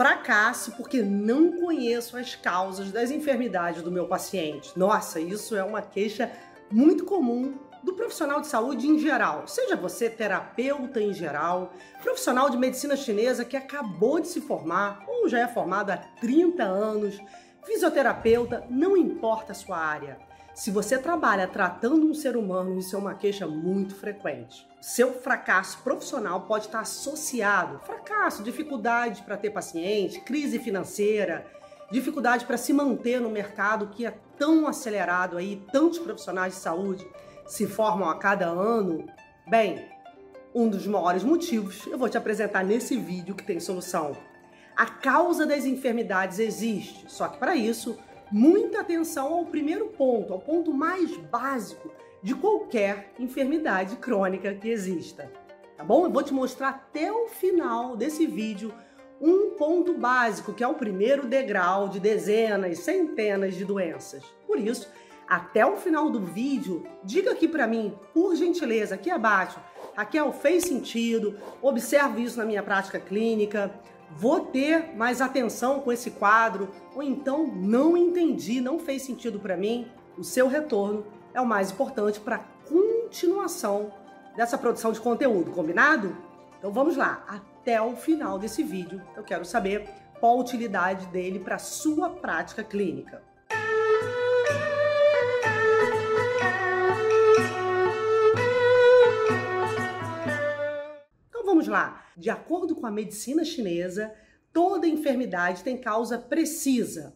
fracasso porque não conheço as causas das enfermidades do meu paciente. Nossa, isso é uma queixa muito comum do profissional de saúde em geral, seja você terapeuta em geral, profissional de medicina chinesa que acabou de se formar ou já é formado há 30 anos, fisioterapeuta, não importa a sua área. Se você trabalha tratando um ser humano, isso é uma queixa muito frequente. Seu fracasso profissional pode estar associado fracasso, dificuldade para ter paciente, crise financeira, dificuldade para se manter no mercado que é tão acelerado aí, tantos profissionais de saúde se formam a cada ano. Bem, um dos maiores motivos eu vou te apresentar nesse vídeo que tem solução. A causa das enfermidades existe, só que para isso muita atenção ao primeiro ponto, ao ponto mais básico de qualquer enfermidade crônica que exista. Tá bom? Eu vou te mostrar até o final desse vídeo um ponto básico, que é o primeiro degrau de dezenas, centenas de doenças. Por isso, até o final do vídeo, diga aqui para mim, por gentileza, aqui abaixo, Raquel, é fez sentido, observo isso na minha prática clínica, vou ter mais atenção com esse quadro, ou então não entendi, não fez sentido para mim, o seu retorno é o mais importante para a continuação dessa produção de conteúdo, combinado? Então vamos lá, até o final desse vídeo eu quero saber qual a utilidade dele para sua prática clínica. lá. De acordo com a medicina chinesa, toda enfermidade tem causa precisa.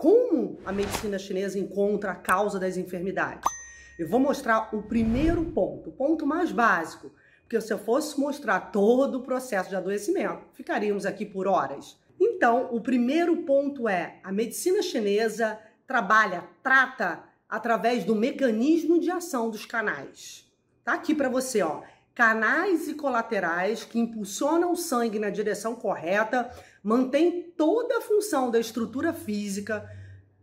Como a medicina chinesa encontra a causa das enfermidades? Eu vou mostrar o primeiro ponto, o ponto mais básico, porque se eu fosse mostrar todo o processo de adoecimento, ficaríamos aqui por horas. Então, o primeiro ponto é: a medicina chinesa trabalha, trata através do mecanismo de ação dos canais. Tá aqui para você, ó canais e colaterais que impulsionam o sangue na direção correta, mantém toda a função da estrutura física,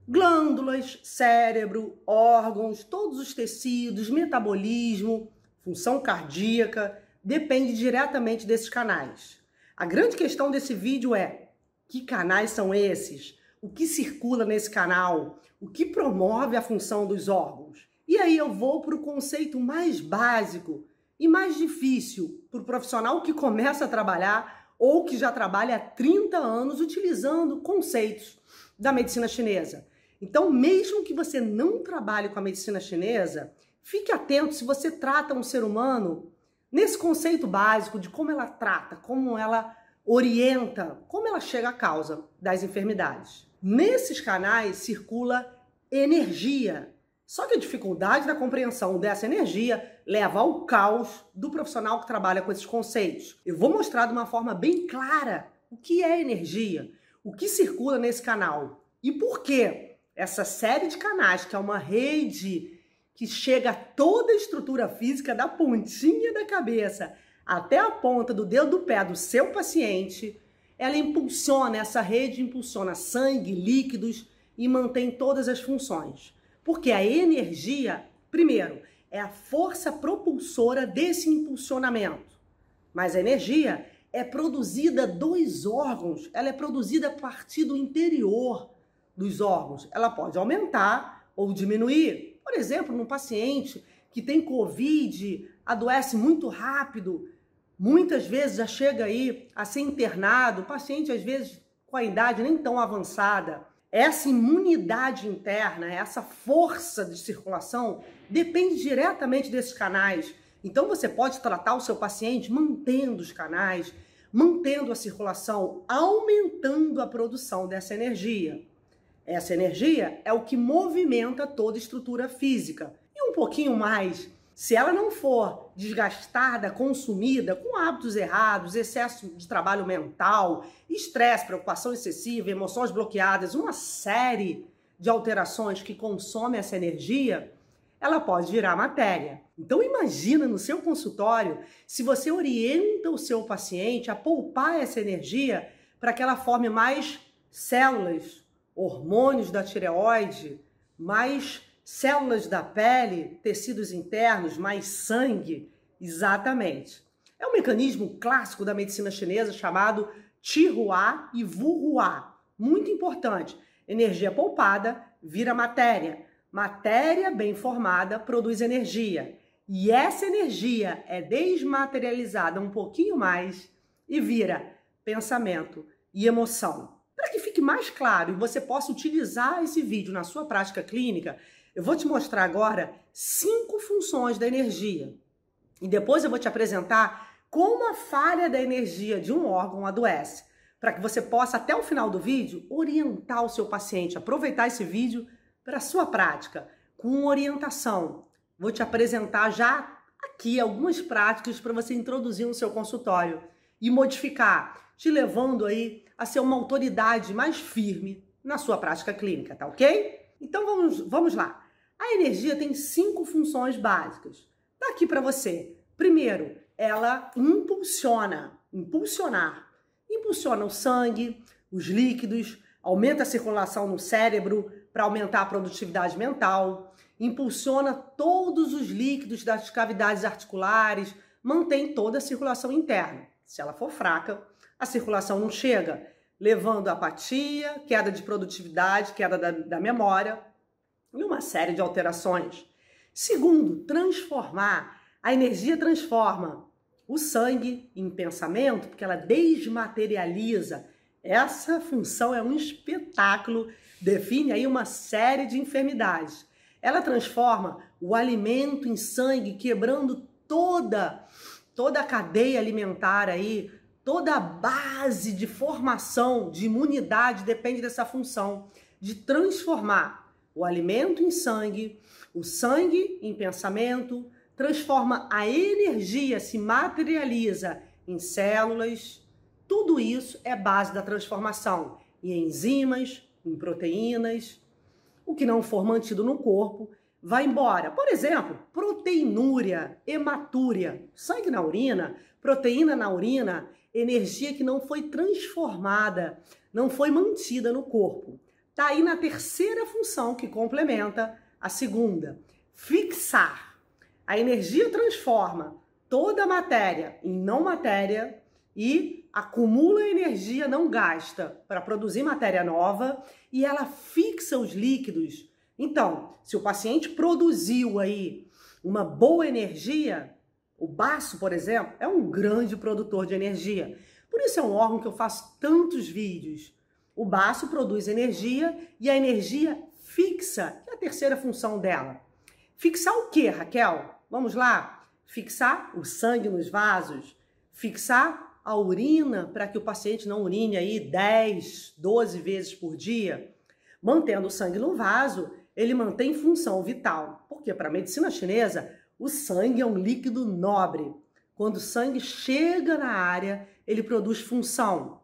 glândulas, cérebro, órgãos, todos os tecidos, metabolismo, função cardíaca, depende diretamente desses canais. A grande questão desse vídeo é: que canais são esses? O que circula nesse canal? O que promove a função dos órgãos? E aí eu vou para o conceito mais básico e mais difícil para o profissional que começa a trabalhar ou que já trabalha há 30 anos utilizando conceitos da medicina chinesa. Então, mesmo que você não trabalhe com a medicina chinesa, fique atento se você trata um ser humano nesse conceito básico de como ela trata, como ela orienta, como ela chega à causa das enfermidades. Nesses canais circula energia. Só que a dificuldade da compreensão dessa energia leva ao caos do profissional que trabalha com esses conceitos. Eu vou mostrar de uma forma bem clara o que é energia, o que circula nesse canal e por que essa série de canais, que é uma rede que chega a toda a estrutura física, da pontinha da cabeça até a ponta do dedo do pé do seu paciente, ela impulsiona, essa rede impulsiona sangue, líquidos e mantém todas as funções. Porque a energia, primeiro, é a força propulsora desse impulsionamento. Mas a energia é produzida dos órgãos, ela é produzida a partir do interior dos órgãos. Ela pode aumentar ou diminuir. Por exemplo, num paciente que tem Covid, adoece muito rápido, muitas vezes já chega aí a ser internado, o paciente às vezes com a idade nem tão avançada essa imunidade interna, essa força de circulação depende diretamente desses canais. Então você pode tratar o seu paciente mantendo os canais, mantendo a circulação, aumentando a produção dessa energia. Essa energia é o que movimenta toda a estrutura física. E um pouquinho mais, se ela não for desgastada, consumida, com hábitos errados, excesso de trabalho mental, estresse, preocupação excessiva, emoções bloqueadas, uma série de alterações que consomem essa energia, ela pode virar matéria. Então imagina no seu consultório se você orienta o seu paciente a poupar essa energia para que ela forme mais células, hormônios da tireoide, mais células da pele, tecidos internos, mais sangue? Exatamente. É um mecanismo clássico da medicina chinesa chamado Tihuá e Vuhuá. Muito importante. Energia poupada vira matéria. Matéria bem formada produz energia. E essa energia é desmaterializada um pouquinho mais e vira pensamento e emoção. Para que fique mais claro e você possa utilizar esse vídeo na sua prática clínica, eu vou te mostrar agora cinco funções da energia. E depois eu vou te apresentar como a falha da energia de um órgão adoece, para que você possa até o final do vídeo orientar o seu paciente, aproveitar esse vídeo para a sua prática com orientação. Vou te apresentar já aqui algumas práticas para você introduzir no seu consultório e modificar, te levando aí a ser uma autoridade mais firme na sua prática clínica, tá OK? Então vamos, vamos lá. A energia tem cinco funções básicas. Tá aqui para você. Primeiro, ela impulsiona, impulsionar. Impulsiona o sangue, os líquidos, aumenta a circulação no cérebro para aumentar a produtividade mental, impulsiona todos os líquidos das cavidades articulares, mantém toda a circulação interna. Se ela for fraca, a circulação não chega, levando a apatia, queda de produtividade, queda da, da memória, e uma série de alterações. Segundo, transformar. A energia transforma o sangue em pensamento, porque ela desmaterializa. Essa função é um espetáculo, define aí uma série de enfermidades. Ela transforma o alimento em sangue, quebrando toda toda a cadeia alimentar aí, toda a base de formação de imunidade depende dessa função de transformar o alimento em sangue, o sangue em pensamento, transforma a energia, se materializa em células. Tudo isso é base da transformação em enzimas, em proteínas. O que não for mantido no corpo vai embora. Por exemplo, proteinúria, hematúria, sangue na urina, proteína na urina, energia que não foi transformada, não foi mantida no corpo. Está aí na terceira função que complementa a segunda. Fixar. A energia transforma toda a matéria em não matéria e acumula energia, não gasta, para produzir matéria nova e ela fixa os líquidos. Então, se o paciente produziu aí uma boa energia, o baço, por exemplo, é um grande produtor de energia. Por isso é um órgão que eu faço tantos vídeos. O baço produz energia e a energia fixa, que é a terceira função dela. Fixar o que, Raquel? Vamos lá? Fixar o sangue nos vasos, fixar a urina para que o paciente não urine aí 10, 12 vezes por dia. Mantendo o sangue no vaso, ele mantém função vital. Porque para a medicina chinesa, o sangue é um líquido nobre. Quando o sangue chega na área, ele produz função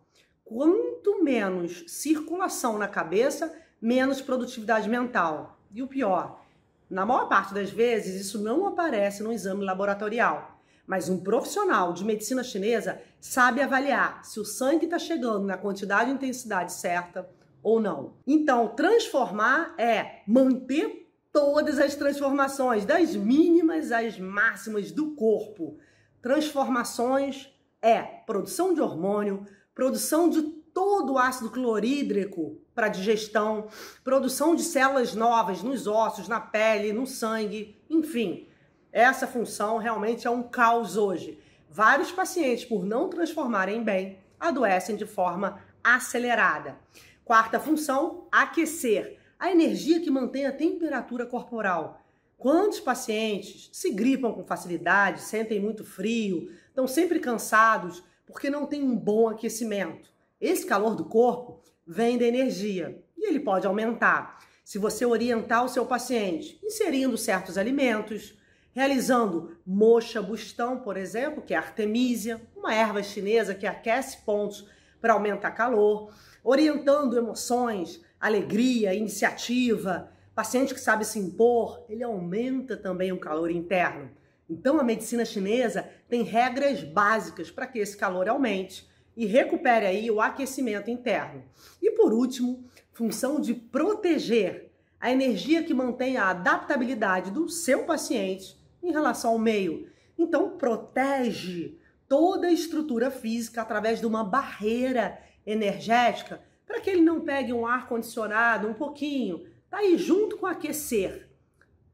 quanto menos circulação na cabeça, menos produtividade mental. E o pior, na maior parte das vezes isso não aparece no exame laboratorial, mas um profissional de medicina chinesa sabe avaliar se o sangue está chegando na quantidade e intensidade certa ou não. Então, transformar é manter todas as transformações, das mínimas às máximas do corpo. Transformações é produção de hormônio, produção de todo o ácido clorídrico para digestão, produção de células novas nos ossos, na pele, no sangue, enfim. Essa função realmente é um caos hoje. Vários pacientes, por não transformarem bem, adoecem de forma acelerada. Quarta função, aquecer. A energia que mantém a temperatura corporal. Quantos pacientes se gripam com facilidade, sentem muito frio, estão sempre cansados, porque não tem um bom aquecimento. Esse calor do corpo vem da energia e ele pode aumentar se você orientar o seu paciente inserindo certos alimentos, realizando moxa bustão, por exemplo, que é artemisia, uma erva chinesa que aquece pontos para aumentar calor, orientando emoções, alegria, iniciativa. Paciente que sabe se impor, ele aumenta também o calor interno. Então a medicina chinesa tem regras básicas para que esse calor aumente e recupere aí o aquecimento interno. E por último, função de proteger a energia que mantém a adaptabilidade do seu paciente em relação ao meio. Então protege toda a estrutura física através de uma barreira energética para que ele não pegue um ar condicionado um pouquinho, tá aí junto com aquecer.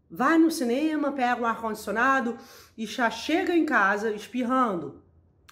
Vai no cinema, pega o ar-condicionado e já chega em casa espirrando.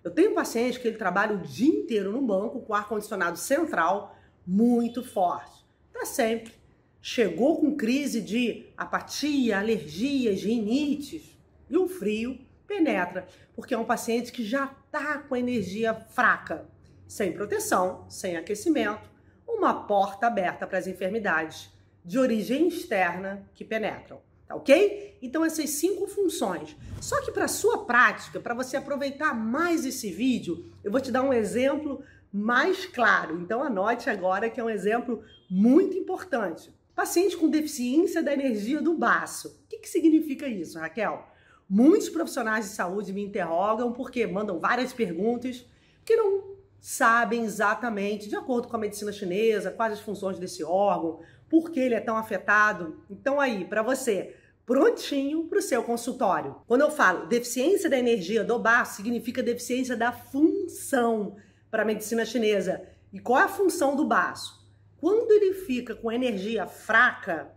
Eu tenho um paciente que ele trabalha o dia inteiro no banco com ar-condicionado central muito forte. Tá sempre. Chegou com crise de apatia, alergias, rinites e o frio penetra, porque é um paciente que já tá com a energia fraca, sem proteção, sem aquecimento, uma porta aberta para as enfermidades de origem externa que penetram. Tá ok? Então essas cinco funções. Só que para sua prática, para você aproveitar mais esse vídeo, eu vou te dar um exemplo mais claro. Então anote agora que é um exemplo muito importante. Paciente com deficiência da energia do baço. O que, que significa isso, Raquel? Muitos profissionais de saúde me interrogam porque mandam várias perguntas que não sabem exatamente, de acordo com a medicina chinesa, quais as funções desse órgão, por que ele é tão afetado. Então, aí, para você, prontinho para o seu consultório. Quando eu falo deficiência da energia do baço, significa deficiência da função para a medicina chinesa. E qual é a função do baço? Quando ele fica com energia fraca,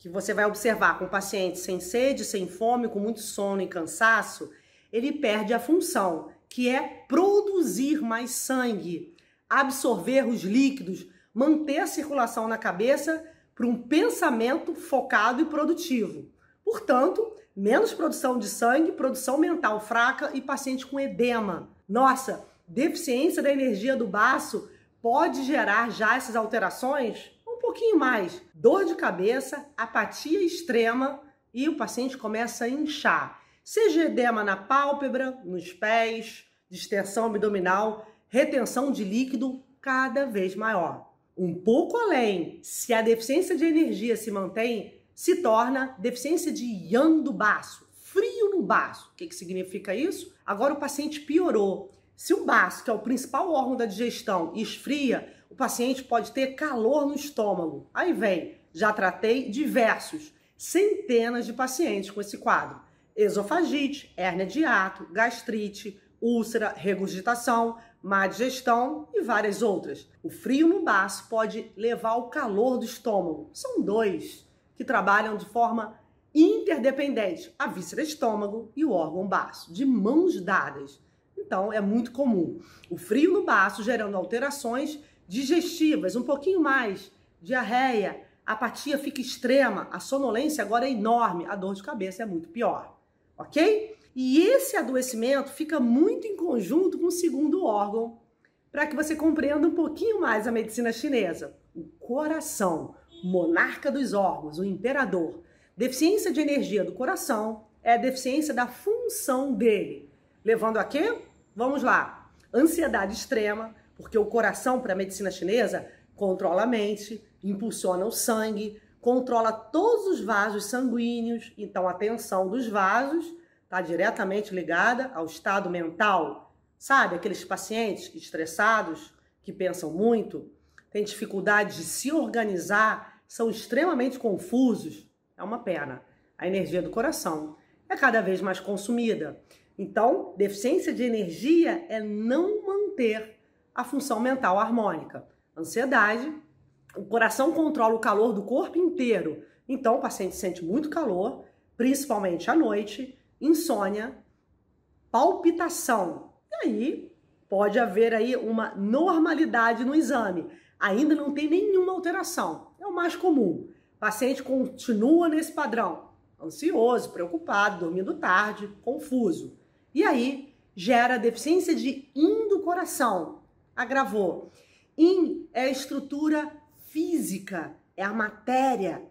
que você vai observar com pacientes sem sede, sem fome, com muito sono e cansaço, ele perde a função que é produzir mais sangue, absorver os líquidos, manter a circulação na cabeça para um pensamento focado e produtivo. Portanto, menos produção de sangue, produção mental fraca e paciente com edema. Nossa, deficiência da energia do baço pode gerar já essas alterações? Um pouquinho mais. Dor de cabeça, apatia extrema e o paciente começa a inchar. Seja edema na pálpebra, nos pés, distensão abdominal, retenção de líquido cada vez maior. Um pouco além, se a deficiência de energia se mantém, se torna deficiência de yang do baço, frio no baço. O que, que significa isso? Agora o paciente piorou. Se o baço, que é o principal órgão da digestão, esfria, o paciente pode ter calor no estômago. Aí vem, já tratei diversos, centenas de pacientes com esse quadro esofagite, hérnia de ato, gastrite, úlcera, regurgitação, má digestão e várias outras. O frio no baço pode levar ao calor do estômago. São dois que trabalham de forma interdependente, a víscera estômago e o órgão baço, de mãos dadas. Então é muito comum. O frio no baço gerando alterações digestivas, um pouquinho mais, diarreia, apatia fica extrema, a sonolência agora é enorme, a dor de cabeça é muito pior ok? E esse adoecimento fica muito em conjunto com o segundo órgão, para que você compreenda um pouquinho mais a medicina chinesa. O coração, monarca dos órgãos, o imperador. Deficiência de energia do coração é deficiência da função dele. Levando a quê? Vamos lá. Ansiedade extrema, porque o coração, para a medicina chinesa, controla a mente, impulsiona o sangue, controla todos os vasos sanguíneos, então a tensão dos vasos está diretamente ligada ao estado mental. Sabe, aqueles pacientes estressados, que pensam muito, têm dificuldade de se organizar, são extremamente confusos, é uma pena. A energia do coração é cada vez mais consumida. Então, deficiência de energia é não manter a função mental harmônica. Ansiedade o coração controla o calor do corpo inteiro. Então, o paciente sente muito calor, principalmente à noite, insônia, palpitação. E aí pode haver aí uma normalidade no exame. Ainda não tem nenhuma alteração. É o mais comum. O paciente continua nesse padrão, ansioso, preocupado, dormindo tarde, confuso. E aí gera deficiência de in do coração. Agravou. In é a estrutura física, é a matéria,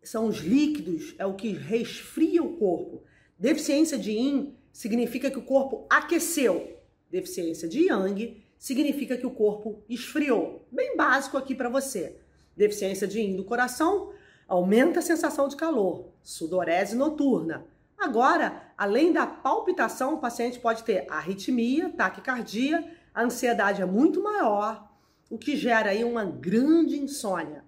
são os líquidos, é o que resfria o corpo. Deficiência de yin significa que o corpo aqueceu. Deficiência de yang significa que o corpo esfriou. Bem básico aqui para você. Deficiência de yin do coração aumenta a sensação de calor, sudorese noturna. Agora, além da palpitação, o paciente pode ter arritmia, taquicardia, a ansiedade é muito maior, o que gera aí uma grande insônia.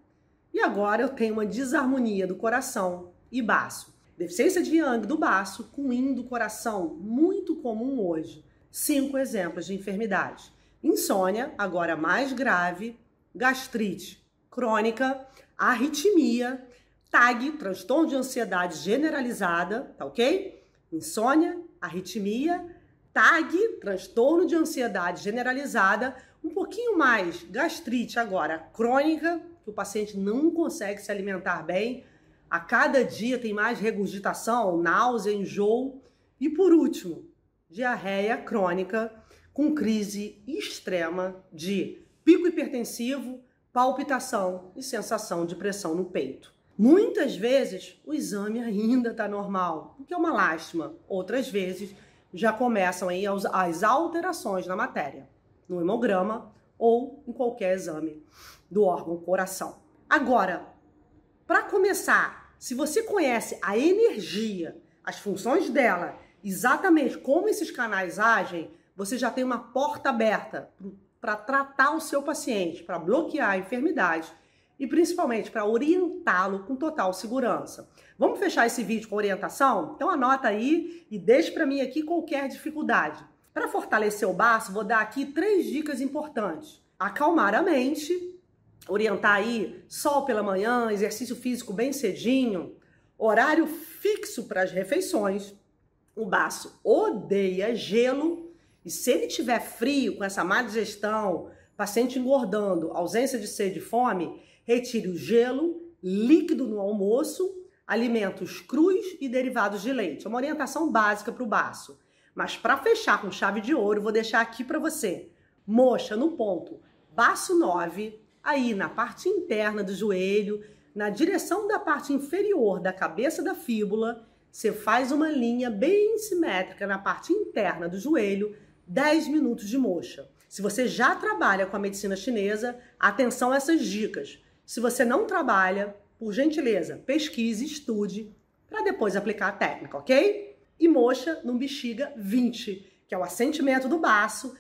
E agora eu tenho uma desarmonia do coração e baço. Deficiência de Yang do baço com Yin do coração, muito comum hoje. Cinco exemplos de enfermidade. Insônia, agora mais grave, gastrite crônica, arritmia, TAG, transtorno de ansiedade generalizada, tá ok? Insônia, arritmia, TAG, transtorno de ansiedade generalizada, um pouquinho mais gastrite agora crônica, que o paciente não consegue se alimentar bem, a cada dia tem mais regurgitação, náusea, enjoo, e por último, diarreia crônica com crise extrema de pico hipertensivo, palpitação e sensação de pressão no peito. Muitas vezes o exame ainda está normal, o que é uma lástima. Outras vezes já começam aí as alterações na matéria, no hemograma ou em qualquer exame do órgão coração. Agora, para começar, se você conhece a energia, as funções dela, exatamente como esses canais agem, você já tem uma porta aberta para tratar o seu paciente, para bloquear a enfermidade e principalmente para orientá-lo com total segurança. Vamos fechar esse vídeo com orientação? Então anota aí e deixe para mim aqui qualquer dificuldade. Para fortalecer o baço, vou dar aqui três dicas importantes. Acalmar a mente, orientar aí sol pela manhã, exercício físico bem cedinho, horário fixo para as refeições. O baço odeia gelo e se ele tiver frio, com essa má digestão, paciente engordando, ausência de sede e fome, Retire o gelo, líquido no almoço, alimentos crus e derivados de leite. É uma orientação básica para o baço. Mas para fechar com chave de ouro, vou deixar aqui para você. Moxa no ponto baço 9, aí na parte interna do joelho, na direção da parte inferior da cabeça da fíbula, você faz uma linha bem simétrica na parte interna do joelho, 10 minutos de moxa. Se você já trabalha com a medicina chinesa, atenção a essas dicas. Se você não trabalha, por gentileza, pesquise, estude, para depois aplicar a técnica, ok? E moxa no bexiga 20, que é o assentimento do baço,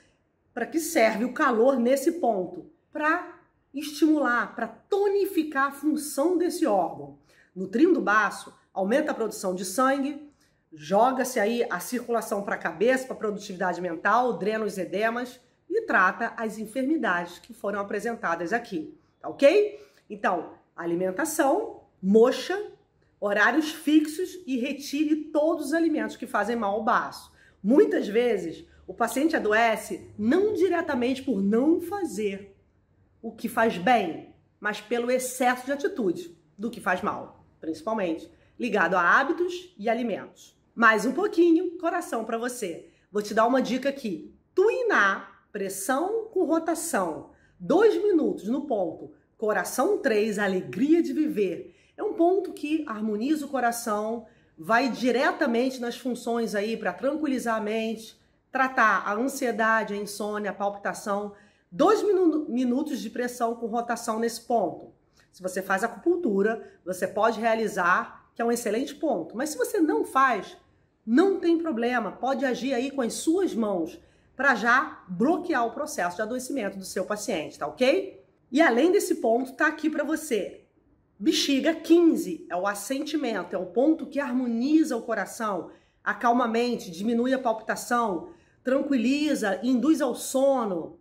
para que serve o calor nesse ponto, para estimular, para tonificar a função desse órgão. No o do baço, aumenta a produção de sangue, joga-se aí a circulação para a cabeça, para a produtividade mental, drena os edemas e trata as enfermidades que foram apresentadas aqui, tá ok? Então, alimentação, moxa, horários fixos e retire todos os alimentos que fazem mal ao baço. Muitas vezes, o paciente adoece não diretamente por não fazer o que faz bem, mas pelo excesso de atitude do que faz mal, principalmente ligado a hábitos e alimentos. Mais um pouquinho, coração para você. Vou te dar uma dica aqui. Tuinar, pressão com rotação, dois minutos no ponto, Coração 3, Alegria de Viver. É um ponto que harmoniza o coração, vai diretamente nas funções aí para tranquilizar a mente, tratar a ansiedade, a insônia, a palpitação. Dois minu minutos de pressão com rotação nesse ponto. Se você faz acupuntura, você pode realizar, que é um excelente ponto. Mas se você não faz, não tem problema, pode agir aí com as suas mãos para já bloquear o processo de adoecimento do seu paciente, tá ok? E além desse ponto, tá aqui para você. Bexiga 15 é o assentimento, é o ponto que harmoniza o coração, acalma a mente, diminui a palpitação, tranquiliza, induz ao sono.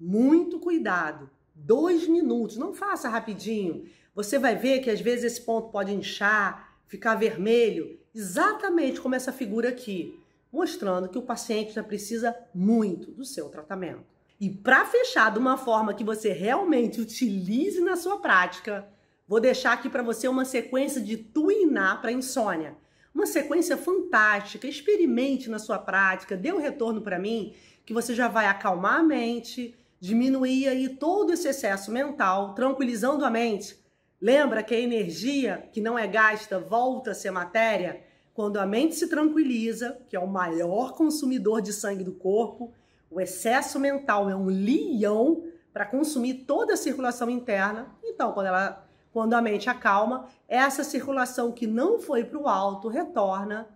Muito cuidado. Dois minutos, não faça rapidinho. Você vai ver que às vezes esse ponto pode inchar, ficar vermelho, exatamente como essa figura aqui, mostrando que o paciente já precisa muito do seu tratamento. E para fechar de uma forma que você realmente utilize na sua prática, vou deixar aqui para você uma sequência de Tuiná para insônia. Uma sequência fantástica, experimente na sua prática, dê um retorno para mim, que você já vai acalmar a mente, diminuir aí todo esse excesso mental, tranquilizando a mente. Lembra que a energia que não é gasta volta a ser matéria? Quando a mente se tranquiliza, que é o maior consumidor de sangue do corpo, o excesso mental é um leão para consumir toda a circulação interna. Então, quando, ela, quando a mente acalma, essa circulação que não foi para o alto retorna,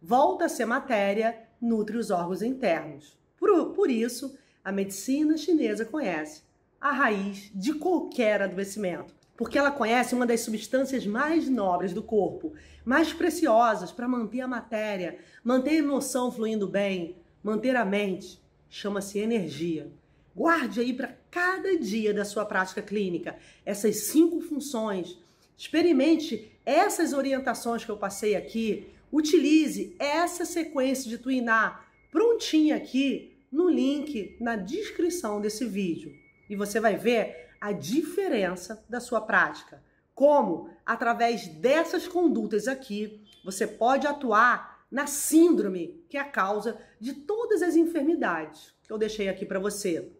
volta a ser matéria, nutre os órgãos internos. Por, por isso, a medicina chinesa conhece a raiz de qualquer adoecimento, porque ela conhece uma das substâncias mais nobres do corpo, mais preciosas para manter a matéria, manter a emoção fluindo bem, manter a mente chama-se energia. Guarde aí para cada dia da sua prática clínica essas cinco funções. Experimente essas orientações que eu passei aqui. Utilize essa sequência de twinar prontinha aqui no link na descrição desse vídeo. E você vai ver a diferença da sua prática. Como, através dessas condutas aqui, você pode atuar na síndrome que é a causa de todas as enfermidades que eu deixei aqui para você.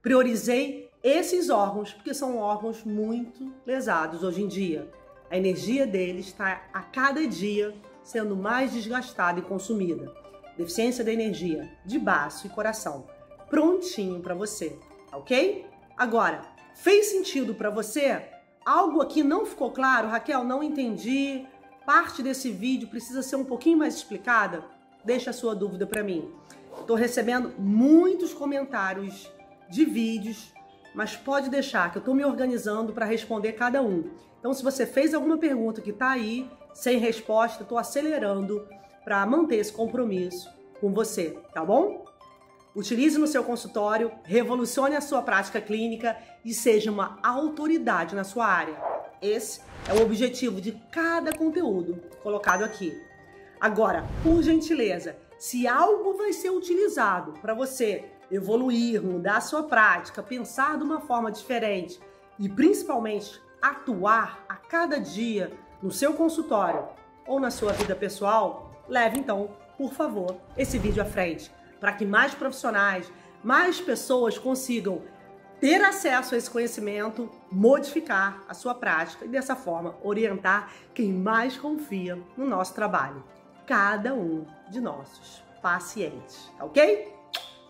Priorizei esses órgãos porque são órgãos muito lesados hoje em dia. A energia deles está a cada dia sendo mais desgastada e consumida. Deficiência da energia de baço e coração. Prontinho para você, tá ok? Agora, fez sentido para você? Algo aqui não ficou claro, Raquel? Não entendi parte desse vídeo precisa ser um pouquinho mais explicada, deixa a sua dúvida para mim. Estou recebendo muitos comentários de vídeos, mas pode deixar que eu estou me organizando para responder cada um. Então, se você fez alguma pergunta que está aí sem resposta, estou acelerando para manter esse compromisso com você, tá bom? Utilize no seu consultório, revolucione a sua prática clínica e seja uma autoridade na sua área. Esse é o objetivo de cada conteúdo colocado aqui. Agora, por gentileza, se algo vai ser utilizado para você evoluir, mudar a sua prática, pensar de uma forma diferente e principalmente atuar a cada dia no seu consultório ou na sua vida pessoal, leve então, por favor, esse vídeo à frente para que mais profissionais, mais pessoas consigam ter acesso a esse conhecimento, modificar a sua prática e dessa forma orientar quem mais confia no nosso trabalho, cada um de nossos pacientes, tá ok?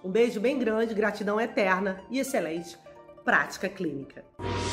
Um beijo bem grande, gratidão eterna e excelente prática clínica.